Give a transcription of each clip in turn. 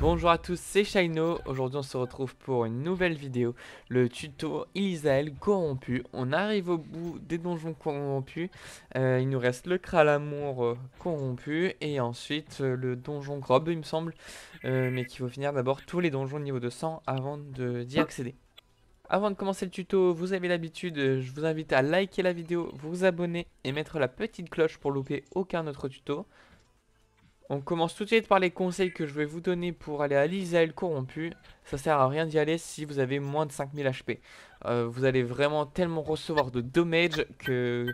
Bonjour à tous, c'est Shino. Aujourd'hui, on se retrouve pour une nouvelle vidéo, le tuto Elisael corrompu. On arrive au bout des donjons corrompus. Euh, il nous reste le Kralamour euh, corrompu et ensuite euh, le donjon Grob, il me semble. mais qu'il faut finir d'abord tous les donjons niveau 200 avant d'y accéder. Avant de commencer le tuto, vous avez l'habitude, je vous invite à liker la vidéo, vous abonner et mettre la petite cloche pour louper aucun autre tuto. On commence tout de suite par les conseils que je vais vous donner pour aller à l'Isaël corrompu. Ça sert à rien d'y aller si vous avez moins de 5000 HP. Euh, vous allez vraiment tellement recevoir de damage que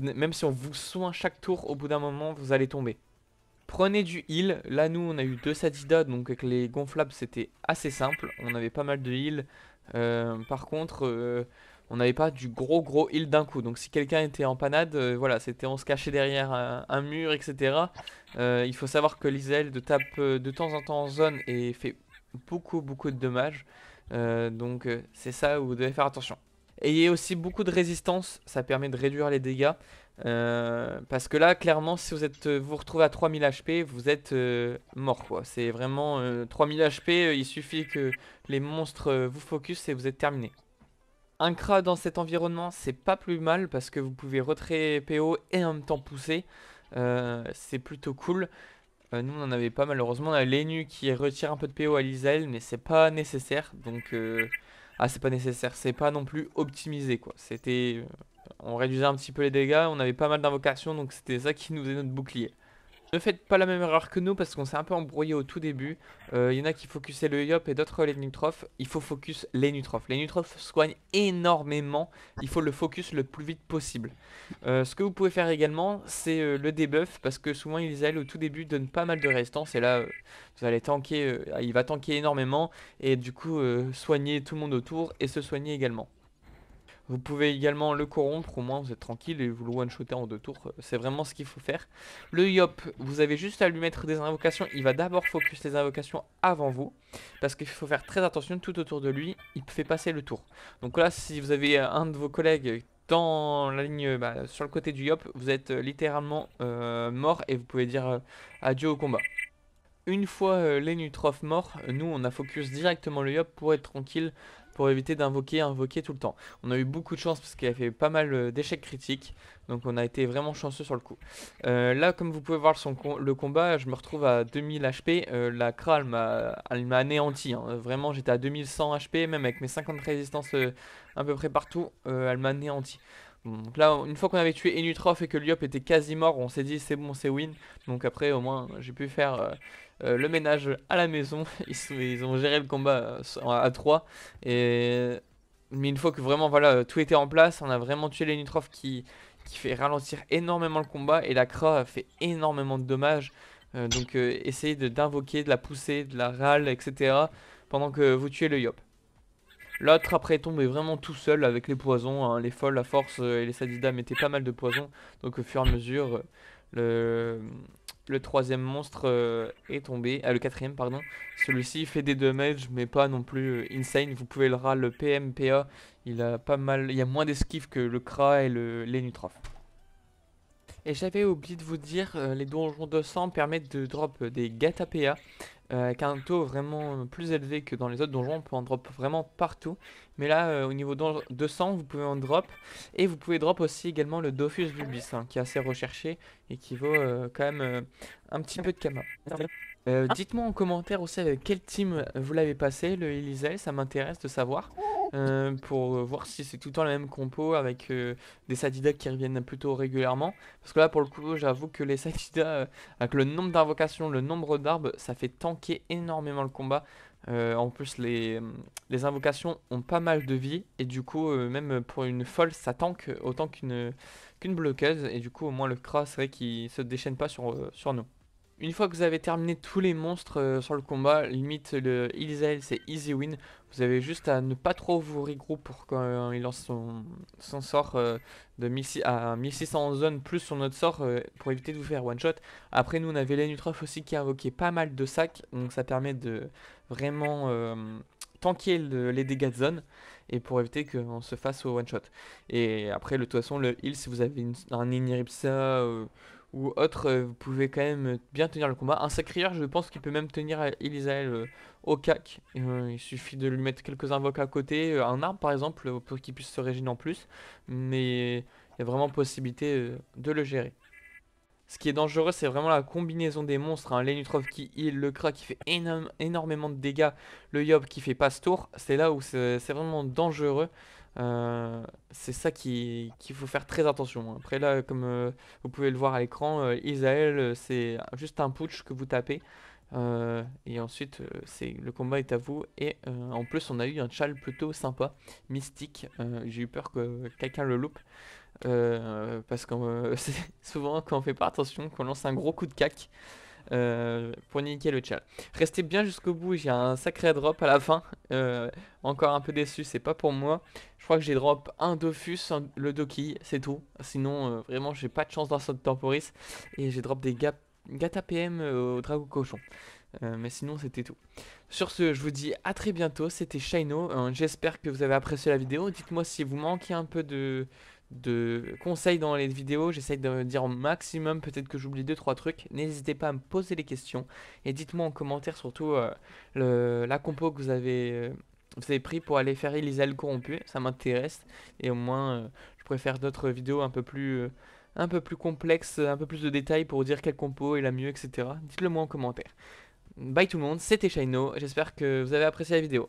même si on vous soigne chaque tour, au bout d'un moment, vous allez tomber. Prenez du heal. Là, nous, on a eu deux Sadida, donc avec les gonflables, c'était assez simple. On avait pas mal de heal. Euh, par contre, euh, on n'avait pas du gros gros heal d'un coup. Donc si quelqu'un était en panade, euh, voilà, c'était on se cachait derrière un, mur, etc. Euh, il faut savoir que l'Isel de tape euh, de temps en temps en zone et fait beaucoup beaucoup de dommages. donc c'est ça où vous devez faire attention. Ayez aussi beaucoup de résistance, ça permet de réduire les dégâts. parce que là, clairement, si vous êtes, vous, retrouvez à 3000 HP, vous êtes mort C'est vraiment 3000 HP, il suffit que les monstres vous focus et vous êtes terminé. Un CRA dans cet environnement, c'est pas plus mal parce que vous pouvez retraiter PO et en même temps pousser. Euh, c'est plutôt cool. Euh, nous, on en avait pas malheureusement. On a l'ENU qui retire un peu de PO à Lisel, mais c'est pas nécessaire. Donc, euh, ah, c'est pas nécessaire. C'est pas non plus optimisé quoi. C'était. On réduisait un petit peu les dégâts. On avait pas mal d'invocations, donc c'était ça qui nous faisait notre bouclier. Ne faites pas la même erreur que nous parce qu'on s'est un peu embrouillé au tout début. Il euh, y en a qui focusaient le Yop et d'autres les Nutrophes. Il faut focus les Nutrophes. Les Nutrophes soignent énormément. Il faut le focus le plus vite possible. Euh, ce que vous pouvez faire également, c'est euh, le debuff parce que souvent ils allent au tout début donne pas mal de résistance et là vous allez tanker, il va tanker énormément et du coup soigner tout le monde autour et se soigner également. Vous pouvez également le corrompre, au moins vous êtes tranquille et vous le one-shotter en deux tours. Euh, c'est vraiment ce qu'il faut faire. Le Yop, vous avez juste à lui mettre des invocations. Il va d'abord focus les invocations avant vous. Parce qu'il faut faire très attention tout autour de lui. Il fait passer le tour. Donc là, si vous avez euh, un de vos collègues dans la ligne, bah, sur le côté du Yop, vous êtes euh, littéralement mort et vous pouvez dire adieu au combat une fois euh, les nutrophes morts, nous on a focus directement le yop pour être tranquille, pour éviter d'invoquer, invoquer tout le temps. On a eu beaucoup de chance parce qu'il a fait pas mal euh, d'échecs critiques, donc on a été vraiment chanceux sur le coup. Euh, là, comme vous pouvez voir son le combat, je me retrouve à 2000 HP, la Kra elle m'a anéanti, hein. vraiment j'étais à 2100 HP, même avec mes 50 résistances à peu près partout, elle m'a anéanti. Donc là, une fois qu'on avait tué Enutrof et que Liop était quasi mort, on s'est dit c'est bon, c'est win. Donc après, au moins, j'ai pu faire euh, euh, le ménage à la maison. Ils, ont géré le combat euh, à 3. Mais une fois que vraiment, voilà, tout était en place, on a vraiment tué l'Enutroph qui, fait ralentir énormément le combat. Et la a fait énormément de dommages. donc essayez d'invoquer, de, de la pousser, de la râle, etc. Pendant que vous tuez le Yop. L'autre après est tombé vraiment tout seul avec les poisons. Hein. Les folles la force euh, et les sadidas mettaient pas mal de poisons. Donc au fur et à mesure, le, le troisième monstre euh, est tombé. Ah, le quatrième, pardon. Celui-ci fait des damages, mais pas non plus euh, insane. Vous pouvez le râler, le PMPA. Il a pas mal. Il y a moins d'esquive que le Kra et le, les et j'avais oublié de vous dire, euh, les donjons de sang permettent de drop des Gatapea, euh, avec un taux vraiment plus élevé que dans les autres donjons. On peut en drop vraiment partout. Mais là, euh, au niveau de sang, vous pouvez en drop. Et vous pouvez drop aussi également le Dofus Lubis, hein, qui est assez recherché et qui vaut quand même un petit peu de kama. Dites-moi en commentaire aussi avec quel team vous l'avez passé, le Eliselle, ça m'intéresse de savoir. Euh, pour euh, voir si c'est tout le temps la même compo avec euh, des Sadida qui reviennent plutôt régulièrement. Parce que là, pour le coup, j'avoue que les Sadida, avec le nombre d'invocations, le nombre d'arbres, ça fait tanker énormément le combat. en plus, les, les, invocations ont pas mal de vie, et du coup, même pour une folle, ça tank autant qu'une qu'une bloqueuse, et du coup, au moins le cross, c'est vrai qu'il se déchaîne pas sur, sur nous. Une fois que vous avez terminé tous les monstres euh, sur le combat, limite le ilsel c'est easy win. Vous avez juste à ne pas trop vous regrouper pour quand euh, il lance son, sort euh, de 1600, à zone, plus son autre sort pour éviter de vous faire one shot. Après nous on avait l'Enutrof aussi qui invoquait pas mal de sacs donc ça permet de vraiment tanker les dégâts de zone et pour éviter qu'on se fasse au one shot. Et après de toute façon le heal si vous avez un Iniripsa ou autre, euh, vous pouvez quand même euh, bien tenir le combat. Un sacrière, je pense qu'il peut même tenir Elisael euh, au cac. il suffit de lui mettre quelques invoques à côté, un arbre par exemple, pour qu'il puisse se régénérer en plus. Mais il y a vraiment possibilité de le gérer. Ce qui est dangereux, c'est vraiment la combinaison des monstres. Hein. Lenutrov qui heal, le Kra qui fait énormément de dégâts, le Yob qui fait passe tour. C'est là où c'est vraiment dangereux. Euh, c'est ça qu'il faut faire très attention. Hein. Après là, comme euh, vous pouvez le voir à l'écran, euh, Isael, c'est juste un putsch que vous tapez. et ensuite, c'est le combat est à vous. Et en plus, on a eu un chal plutôt sympa, mystique. J'ai eu peur que quelqu'un le loupe. Euh, parce que c'est souvent quand on fait pas attention qu'on lance un gros coup de cac euh, pour niquer le chat. Restez bien jusqu'au bout, j'ai un sacré drop à la fin. Euh, encore un peu déçu, c'est pas pour moi. Je crois que j'ai drop un Dofus, le Doki, c'est tout. Sinon, vraiment, j'ai pas de chance dans cette temporis. Et j'ai drop des gap, Gata PM au Dragon Cochon. mais sinon c'était tout. Sur ce, je vous dis à très bientôt, c'était Shino, hein, j'espère que vous avez apprécié la vidéo, dites-moi si vous manquez un peu de, de conseils dans les vidéos, j'essaye de dire au maximum, peut-être que j'oublie 2-3 trucs, n'hésitez pas à me poser les questions et dites-moi en commentaire surtout euh, le, la compo que vous avez, euh, vous avez pris pour aller faire Elisa le corrompu, ça m'intéresse et au moins euh, je pourrais faire d'autres vidéos un peu plus un peu plus complexes, un peu plus de détails pour dire quelle compo est la mieux, etc. Dites-le moi en commentaire. Bye tout le monde, c'était Shino, j'espère que vous avez apprécié la vidéo.